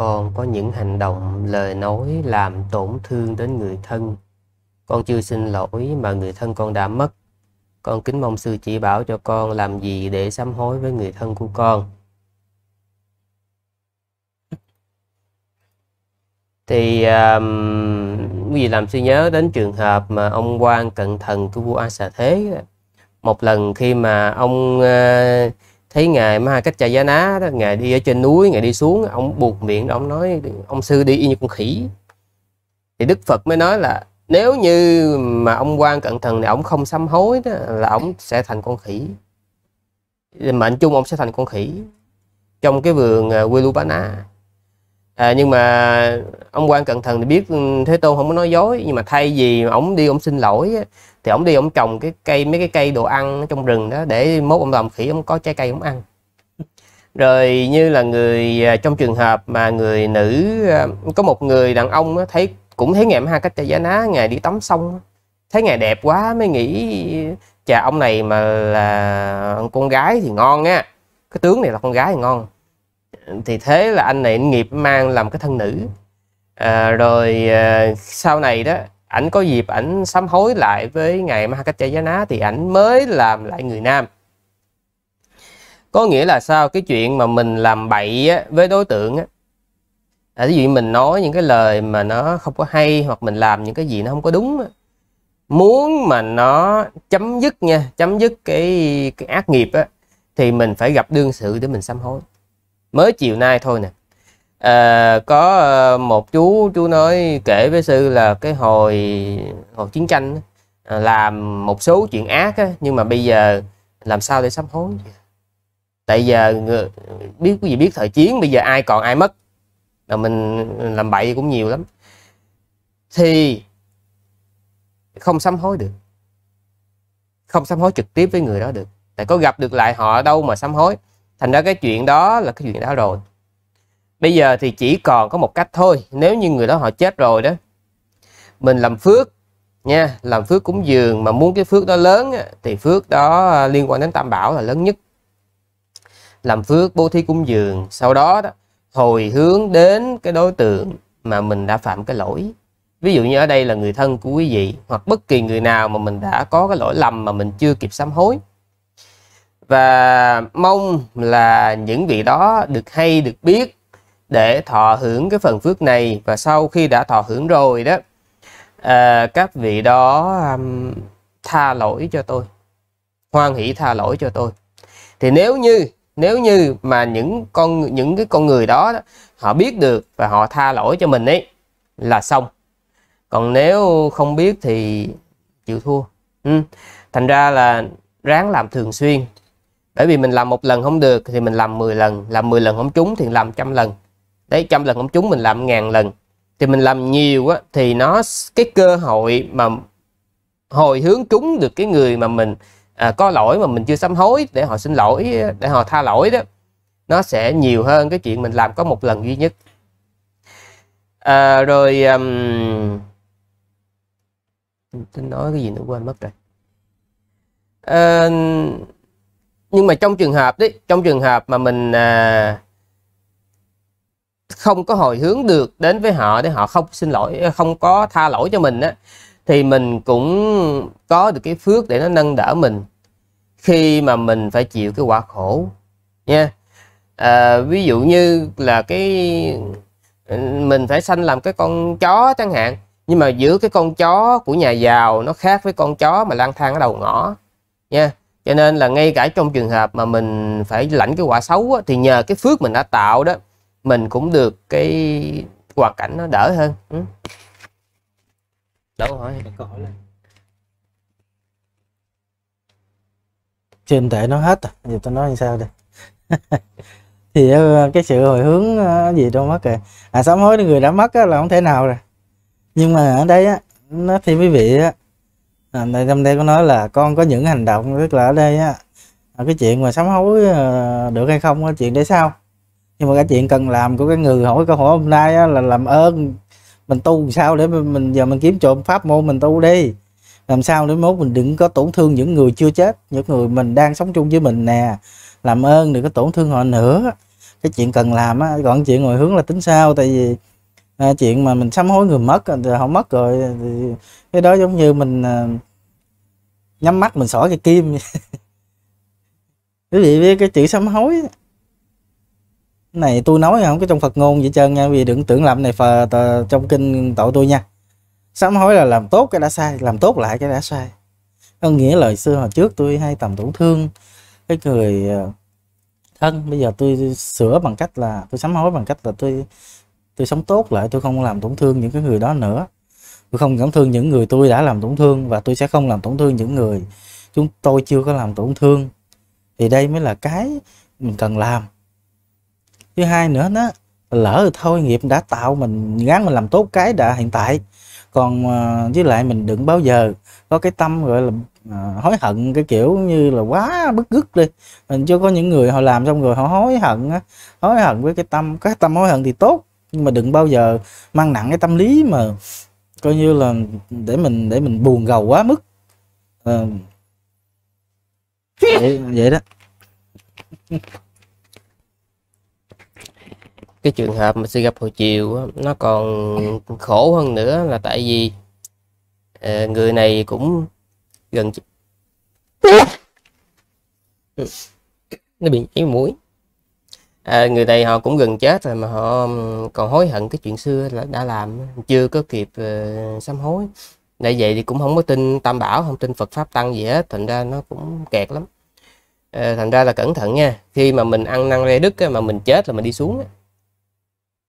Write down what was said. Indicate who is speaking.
Speaker 1: con có những hành động lời nói làm tổn thương đến người thân con chưa xin lỗi mà người thân con đã mất con kính mong sư chỉ bảo cho con làm gì để sám hối với người thân của con thì um, quý làm suy nhớ đến trường hợp mà ông quan cận thần của vua a xà thế một lần khi mà ông uh, thấy ngài ma cách chạy giá ná đó ngài đi ở trên núi ngài đi xuống ông buộc miệng ông nói ông sư đi y như con khỉ thì đức phật mới nói là nếu như mà ông quan cận thần này ông không sám hối đó, là ông sẽ thành con khỉ mệnh chung ông sẽ thành con khỉ trong cái vườn Lu à, Wilubana à, nhưng mà ông quan cẩn thận thì biết ừ, thế tôn không có nói dối nhưng mà thay vì ổng đi ổng xin lỗi thì ổng đi ổng trồng cái cây mấy cái cây đồ ăn trong rừng đó để mốt ông làm khỉ ổng có trái cây ổng ăn rồi như là người à, trong trường hợp mà người nữ à, có một người đàn ông thấy cũng thấy ngày ha cách cha giá ná ngày đi tắm xong thấy ngày đẹp quá mới nghĩ chà ông này mà là con gái thì ngon á cái tướng này là con gái thì ngon thì thế là anh này anh nghiệp mang làm cái thân nữ à, rồi à, sau này đó ảnh có dịp ảnh sám hối lại với ngài ná thì ảnh mới làm lại người nam có nghĩa là sao cái chuyện mà mình làm bậy á, với đối tượng á à, ví dụ mình nói những cái lời mà nó không có hay hoặc mình làm những cái gì nó không có đúng á. muốn mà nó chấm dứt nha chấm dứt cái, cái ác nghiệp á thì mình phải gặp đương sự để mình sám hối mới chiều nay thôi nè à, có ờ, một chú chú nói kể với sư là cái hồi hồi chiến tranh ờ, làm một số chuyện ác á, nhưng mà bây giờ làm sao để sám hối tại giờ biết cái gì biết thời chiến bây giờ ai còn ai mất là mình làm bậy cũng nhiều lắm thì không sám hối được không sám hối trực tiếp với người đó được tại có gặp được lại họ đâu mà sám hối thành ra cái chuyện đó là cái chuyện đã rồi bây giờ thì chỉ còn có một cách thôi nếu như người đó họ chết rồi đó mình làm phước nha làm phước cúng dường mà muốn cái phước đó lớn thì phước đó à, liên quan đến tam bảo là lớn nhất làm phước bố thí cúng dường sau đó, đó hồi hướng đến cái đối tượng mà mình đã phạm cái lỗi ví dụ như ở đây là người thân của quý vị hoặc bất kỳ người nào mà mình đã có cái lỗi lầm mà mình chưa kịp sám hối và mong là những vị đó được hay được biết để thọ hưởng cái phần phước này và sau khi đã thọ hưởng rồi đó à, các vị đó um, tha lỗi cho tôi hoan hỷ tha lỗi cho tôi thì nếu như nếu như mà những con những cái con người đó, đó họ biết được và họ tha lỗi cho mình ấy là xong còn nếu không biết thì chịu thua ừ. thành ra là ráng làm thường xuyên bởi vì mình làm một lần không được thì mình làm 10 lần làm 10 lần không trúng thì làm trăm lần đấy trăm lần không trúng mình làm ngàn lần thì mình làm nhiều á, thì nó cái cơ hội mà hồi hướng trúng được cái người mà mình à, có lỗi mà mình chưa sám hối để họ xin lỗi để họ tha lỗi đó nó sẽ nhiều hơn cái chuyện mình làm có một lần duy nhất à, rồi um, tôi nói cái gì nữa quên mất rồi à, nhưng mà trong trường hợp đấy trong trường hợp mà mình à, không có hồi hướng được đến với họ để họ không xin lỗi không có tha lỗi cho mình á thì mình cũng có được cái phước để nó nâng đỡ mình khi mà mình phải chịu cái quả khổ nha à, ví dụ như là cái mình phải sanh làm cái con chó chẳng hạn nhưng mà giữa cái con chó của nhà giàu nó khác với con chó mà lang thang ở đầu ngõ nha cho nên là ngay cả trong trường hợp mà mình phải lãnh cái quả xấu á, thì nhờ cái phước mình đã tạo đó mình cũng được cái hoàn cảnh nó đỡ hơn ừ. đâu hỏi câu
Speaker 2: hỏi trên tệ nó hết à giờ tôi nói như sao đây thì ờ, cái sự hồi hướng ờ, gì đâu mất kìa. à sám hối người đã mất là không thể nào rồi nhưng mà ở đây á nó thì quý vị á à, đây trong đây có nói là con có những hành động rất là ở đây á à, cái chuyện mà sám hối ờ, được hay không á chuyện để sau nhưng mà cái chuyện cần làm của cái người hỏi câu hỏi hôm nay á, là làm ơn mình tu sao để mình, mình giờ mình kiếm trộm pháp môn mình tu đi làm sao để mốt mình đừng có tổn thương những người chưa chết những người mình đang sống chung với mình nè làm ơn đừng có tổn thương họ nữa cái chuyện cần làm á còn chuyện ngồi hướng là tính sao tại vì à, chuyện mà mình sám hối người mất rồi không mất rồi thì cái đó giống như mình à, nhắm mắt mình xỏ cái kim quý vị biết cái chữ sám hối này tôi nói không có trong Phật ngôn vậy trơn nha vì đừng tưởng lầm này phà tờ, trong kinh tội tôi nha sám hối là làm tốt cái đã sai làm tốt lại cái đã sai có nghĩa lời xưa hồi trước tôi hay tầm tổn thương cái người à, thân bây giờ tôi sửa bằng cách là tôi sám hối bằng cách là tôi tôi sống tốt lại tôi không làm tổn thương những cái người đó nữa tôi không tổn thương những người tôi đã làm tổn thương và tôi sẽ không làm tổn thương những người chúng tôi chưa có làm tổn thương thì đây mới là cái mình cần làm thứ hai nữa đó lỡ thì thôi nghiệp đã tạo mình gắng mình làm tốt cái đã hiện tại còn à, với lại mình đừng bao giờ có cái tâm gọi là à, hối hận cái kiểu như là quá bức gức đi mình chưa có những người họ làm xong rồi họ hối hận hối hận với cái tâm cái tâm hối hận thì tốt nhưng mà đừng bao giờ mang nặng cái tâm lý mà coi như là để mình để mình buồn gầu quá mức à, vậy, vậy đó cái trường hợp mà sự
Speaker 1: gặp hồi chiều nó còn khổ hơn nữa là tại vì ờ, người này cũng gần ừ. nó bị chảy mũi à, người này họ cũng gần chết rồi mà họ còn hối hận cái chuyện xưa là đã làm chưa có kịp uh, sám hối để vậy thì cũng không có tin tam bảo không tin phật pháp tăng gì hết thành ra nó cũng kẹt lắm à, thành ra là cẩn thận nha khi mà mình ăn năn re đức á, mà mình chết là mình đi xuống á,